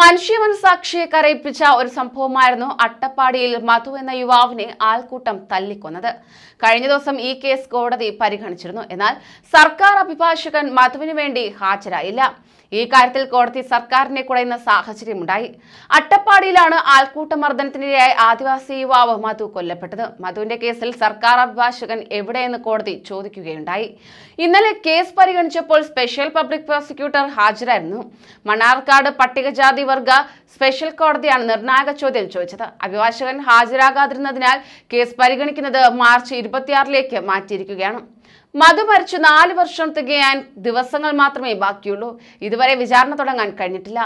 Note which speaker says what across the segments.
Speaker 1: മനുഷ്യ മനസാക്ഷിയെ കരയിപ്പിച്ച ഒരു സംഭവമായിരുന്നു അട്ടപ്പാടിയിൽ മധു എന്ന യുവാവിനെ ആൾക്കൂട്ടം തല്ലിക്കൊന്നത് കഴിഞ്ഞ ദിവസം ഈ കേസ് കോടതി പരിഗണിച്ചിരുന്നു എന്നാൽ സർക്കാർ അഭിഭാഷകൻ മധുവിന് വേണ്ടി ഹാജരായില്ല ഈ കാര്യത്തിൽ കോടതി സർക്കാരിനെ കുടയുന്ന സാഹചര്യമുണ്ടായി അട്ടപ്പാടിയിലാണ് ആൾക്കൂട്ട മർദ്ദനത്തിനിരയായി ആദിവാസി യുവാവ് മധു കൊല്ലപ്പെട്ടത് മധുവിന്റെ കേസിൽ സർക്കാർ അഭിഭാഷകൻ എവിടെയെന്ന് കോടതി ചോദിക്കുകയുണ്ടായി ഇന്നലെ കേസ് പരിഗണിച്ചപ്പോൾ സ്പെഷ്യൽ പബ്ലിക് പ്രോസിക്യൂട്ടർ ഹാജരായിരുന്നു മണ്ണാർക്കാട് പട്ടികജാതി പ്രതിവർഗ സ്പെഷ്യൽ കോടതിയാണ് നിർണായക ചോദ്യം ചോദിച്ചത് അഭിഭാഷകൻ ഹാജരാകാതിരുന്നതിനാൽ കേസ് പരിഗണിക്കുന്നത് മാർച്ച് ഇരുപത്തിയാറിലേക്ക് മാറ്റിയിരിക്കുകയാണ് മധു മരിച്ചു നാല് വർഷം തികയാൻ ദിവസങ്ങൾ മാത്രമേ ബാക്കിയുള്ളൂ ഇതുവരെ വിചാരണ തുടങ്ങാൻ കഴിഞ്ഞിട്ടില്ല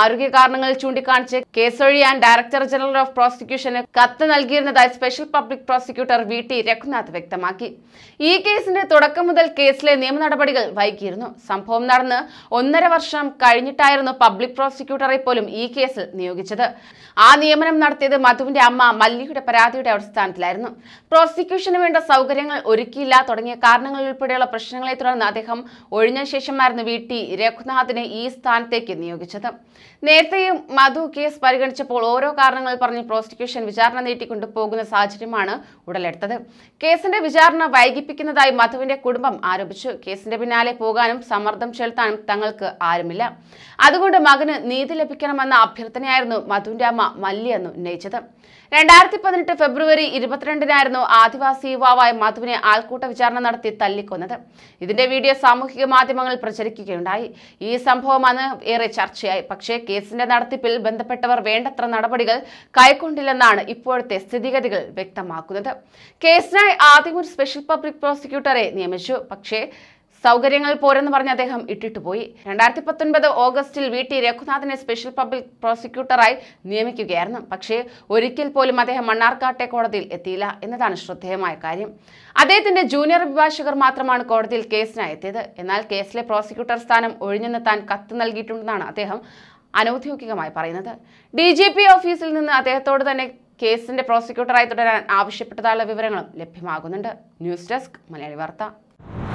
Speaker 1: ആരോഗ്യ കാരണങ്ങൾ ചൂണ്ടിക്കാണിച്ച് കേസൊഴിയാൻ ഡയറക്ടർ ജനറൽ ഓഫ് പ്രോസിക്യൂഷന് കത്ത് നൽകിയിരുന്നതായി special public prosecutor V T Raghunath വ്യക്തമാക്കി ഈ കേസിന്റെ തുടക്കം മുതൽ കേസിലെ നിയമ നടപടികൾ വൈകിയിരുന്നു സംഭവം നടന്ന് ഒന്നര വർഷം കഴിഞ്ഞിട്ടായിരുന്നു പബ്ലിക് പ്രോസിക്യൂട്ടറെ പോലും ഈ കേസിൽ നിയോഗിച്ചത് ആ നിയമനം നടത്തിയത് മധുവിന്റെ അമ്മ മല്ലിയുടെ പരാതിയുടെ അടിസ്ഥാനത്തിലായിരുന്നു പ്രോസിക്യൂഷന് വേണ്ട സൗകര്യങ്ങൾ ഒരുക്കിയില്ല തുടങ്ങിയ കാരണങ്ങൾ ഉൾപ്പെടെയുള്ള പ്രശ്നങ്ങളെ തുടർന്ന് അദ്ദേഹം ഒഴിഞ്ഞ ശേഷമായിരുന്നു വി ടി രഘുനാഥിനെ ഈ സ്ഥാനത്തേക്ക് നിയോഗിച്ചത് നേരത്തെയും മധു കേസ് പരിഗണിച്ചപ്പോൾ ഓരോ കാരണങ്ങൾ പറഞ്ഞ് പ്രോസിക്യൂഷൻ വിചാരണ നീട്ടിക്കൊണ്ടു പോകുന്ന സാഹചര്യമാണ് ഉടലെടുത്തത് കേസിന്റെ വിചാരണ വൈകിപ്പിക്കുന്നതായി മധുവിന്റെ കുടുംബം ആരോപിച്ചു കേസിന്റെ പിന്നാലെ പോകാനും സമ്മർദ്ദം ചെലുത്താനും തങ്ങൾക്ക് ആരുമില്ല അതുകൊണ്ട് മകന് നീതി ലഭിക്കണമെന്ന അഭ്യർത്ഥനയായിരുന്നു മധുവിന്റെ അമ്മ മല്ലിയെന്ന് ഉന്നയിച്ചത് രണ്ടായിരത്തി പതിനെട്ട് ഫെബ്രുവരി ഇരുപത്തിരണ്ടിനായിരുന്നു ആദിവാസി യുവാവായ മധുവിനെ ആൾക്കൂട്ട വിചാരണ നടത്തി തല്ലിക്കൊന്നത് ഇതിന്റെ വീഡിയോ സാമൂഹിക മാധ്യമങ്ങളിൽ പ്രചരിക്കുകയുണ്ടായി ഈ സംഭവം അന്ന് ഏറെ ചർച്ചയായി പക്ഷേ കേസിന്റെ നടത്തിപ്പിൽ ബന്ധപ്പെട്ടവർ വേണ്ടത്ര നടപടികൾ കൈക്കൊണ്ടില്ലെന്നാണ് ഇപ്പോഴത്തെ സ്ഥിതിഗതികൾ വ്യക്തമാക്കുന്നത് കേസിനായി ആദ്യം ഒരു സ്പെഷ്യൽ പബ്ലിക് പ്രോസിക്യൂട്ടറെ നിയമിച്ചു പക്ഷേ സൗകര്യങ്ങൾ പോരെന്ന് പറഞ്ഞ് അദ്ദേഹം ഇട്ടിട്ട് പോയി രണ്ടായിരത്തി പത്തൊൻപത് ഓഗസ്റ്റിൽ വി ടി രഘുനാഥിനെ സ്പെഷ്യൽ പബ്ലിക് പ്രോസിക്യൂട്ടറായി നിയമിക്കുകയായിരുന്നു പക്ഷേ ഒരിക്കൽ പോലും അദ്ദേഹം മണ്ണാർക്കാട്ടെ കോടതിയിൽ എത്തിയില്ല എന്നതാണ് ശ്രദ്ധേയമായ കാര്യം അദ്ദേഹത്തിന്റെ ജൂനിയർ അഭിഭാഷകർ മാത്രമാണ് കോടതിയിൽ കേസിനായി എത്തിയത് എന്നാൽ കേസിലെ പ്രോസിക്യൂട്ടർ സ്ഥാനം ഒഴിഞ്ഞെന്ന് താൻ കത്ത് നൽകിയിട്ടുണ്ടെന്നാണ് അദ്ദേഹം അനൌദ്യോഗികമായി പറയുന്നത് ഡി ജി പി ഓഫീസിൽ നിന്ന് അദ്ദേഹത്തോട് തന്നെ കേസിന്റെ പ്രോസിക്യൂട്ടറായി തുടരാൻ ആവശ്യപ്പെട്ടതായുള്ള വിവരങ്ങളും ലഭ്യമാകുന്നുണ്ട് ന്യൂസ് ഡെസ്ക് മലയാളി വാർത്ത